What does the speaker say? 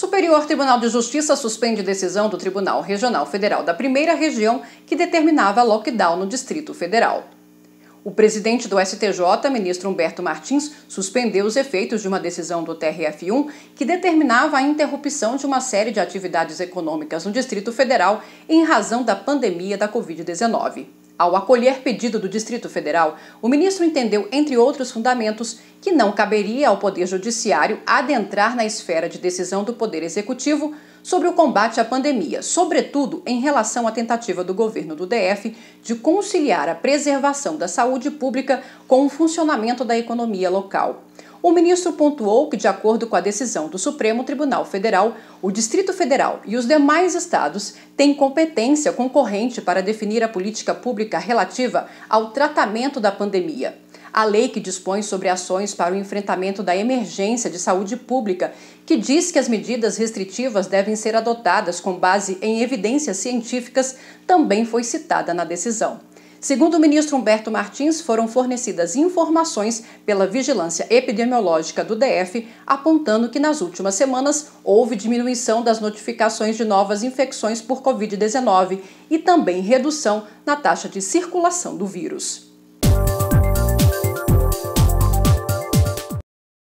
Superior Tribunal de Justiça suspende decisão do Tribunal Regional Federal da Primeira Região que determinava lockdown no Distrito Federal. O presidente do STJ, ministro Humberto Martins, suspendeu os efeitos de uma decisão do TRF1 que determinava a interrupção de uma série de atividades econômicas no Distrito Federal em razão da pandemia da Covid-19. Ao acolher pedido do Distrito Federal, o ministro entendeu, entre outros fundamentos, que não caberia ao Poder Judiciário adentrar na esfera de decisão do Poder Executivo sobre o combate à pandemia, sobretudo em relação à tentativa do governo do DF de conciliar a preservação da saúde pública com o funcionamento da economia local. O ministro pontuou que, de acordo com a decisão do Supremo Tribunal Federal, o Distrito Federal e os demais estados têm competência concorrente para definir a política pública relativa ao tratamento da pandemia. A lei que dispõe sobre ações para o enfrentamento da emergência de saúde pública, que diz que as medidas restritivas devem ser adotadas com base em evidências científicas, também foi citada na decisão. Segundo o ministro Humberto Martins, foram fornecidas informações pela Vigilância Epidemiológica do DF, apontando que nas últimas semanas houve diminuição das notificações de novas infecções por Covid-19 e também redução na taxa de circulação do vírus.